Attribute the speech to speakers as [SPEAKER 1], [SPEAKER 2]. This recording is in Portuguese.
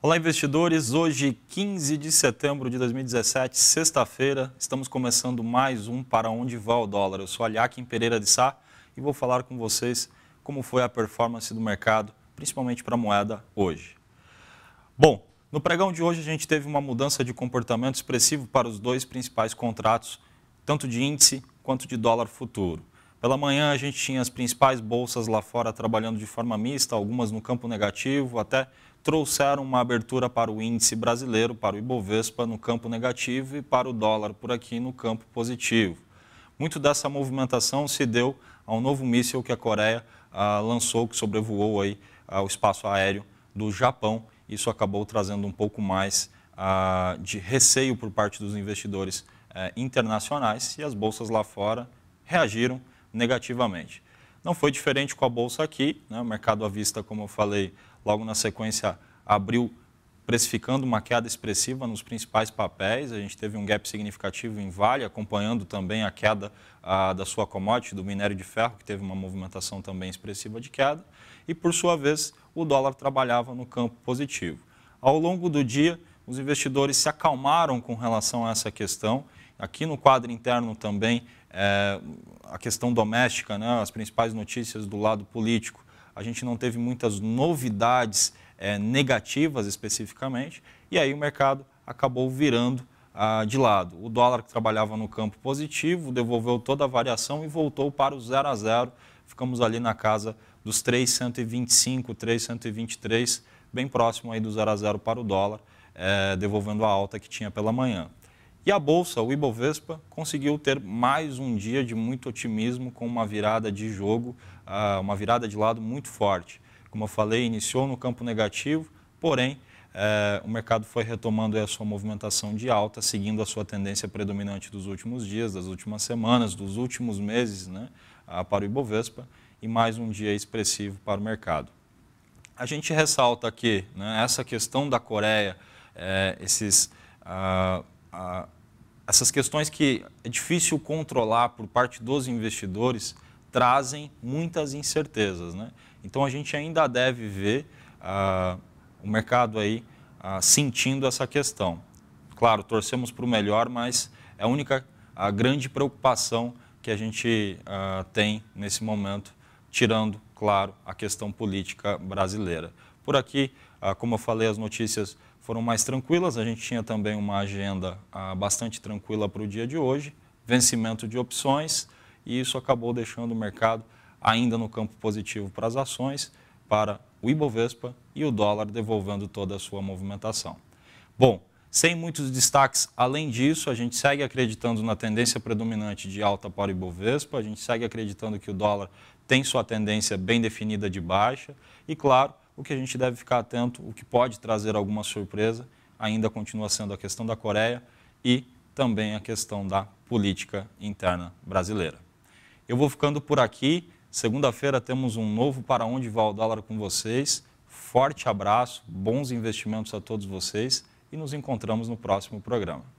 [SPEAKER 1] Olá, investidores. Hoje, 15 de setembro de 2017, sexta-feira, estamos começando mais um Para Onde vai o Dólar. Eu sou Aliakim Pereira de Sá e vou falar com vocês como foi a performance do mercado, principalmente para a moeda hoje. Bom, no pregão de hoje a gente teve uma mudança de comportamento expressivo para os dois principais contratos, tanto de índice quanto de dólar futuro. Pela manhã a gente tinha as principais bolsas lá fora trabalhando de forma mista, algumas no campo negativo, até trouxeram uma abertura para o índice brasileiro, para o Ibovespa no campo negativo e para o dólar por aqui no campo positivo. Muito dessa movimentação se deu ao novo míssil que a Coreia ah, lançou, que sobrevoou aí, ah, o espaço aéreo do Japão. Isso acabou trazendo um pouco mais ah, de receio por parte dos investidores eh, internacionais e as bolsas lá fora reagiram negativamente. Não foi diferente com a bolsa aqui, né? o mercado à vista, como eu falei, logo na sequência abriu precificando uma queda expressiva nos principais papéis. A gente teve um gap significativo em Vale, acompanhando também a queda a, ah, da sua commodity, do minério de ferro, que teve uma movimentação também expressiva de queda. E, por sua vez, o dólar trabalhava no campo positivo. Ao longo do dia, os investidores se acalmaram com relação a essa questão. Aqui no quadro interno também, é, a questão doméstica, né, as principais notícias do lado político a gente não teve muitas novidades é, negativas especificamente, e aí o mercado acabou virando ah, de lado. O dólar que trabalhava no campo positivo devolveu toda a variação e voltou para o zero a zero. Ficamos ali na casa dos 3,125, 3,123, bem próximo aí do zero a zero para o dólar, é, devolvendo a alta que tinha pela manhã. E a bolsa, o Ibovespa, conseguiu ter mais um dia de muito otimismo com uma virada de jogo, ah, uma virada de lado muito forte. Como eu falei, iniciou no campo negativo, porém eh, o mercado foi retomando a sua movimentação de alta, seguindo a sua tendência predominante dos últimos dias, das últimas semanas, dos últimos meses né, ah, para o Ibovespa e mais um dia expressivo para o mercado. A gente ressalta aqui né, essa questão da Coreia, é, esses. Ah, essas questões que é difícil controlar por parte dos investidores trazem muitas incertezas. Né? Então a gente ainda deve ver ah, o mercado aí ah, sentindo essa questão. Claro, torcemos para o melhor, mas é a única a grande preocupação que a gente ah, tem nesse momento, tirando, claro, a questão política brasileira. Por aqui ah, como eu falei, as notícias foram mais tranquilas. A gente tinha também uma agenda ah, bastante tranquila para o dia de hoje, vencimento de opções, e isso acabou deixando o mercado ainda no campo positivo para as ações, para o Ibovespa e o dólar devolvendo toda a sua movimentação. Bom, sem muitos destaques além disso, a gente segue acreditando na tendência predominante de alta para o Ibovespa, a gente segue acreditando que o dólar tem sua tendência bem definida de baixa e, claro, o que a gente deve ficar atento, o que pode trazer alguma surpresa, ainda continua sendo a questão da Coreia e também a questão da política interna brasileira. Eu vou ficando por aqui. Segunda-feira temos um novo Para Onde Vai o Dólar com vocês. Forte abraço, bons investimentos a todos vocês e nos encontramos no próximo programa.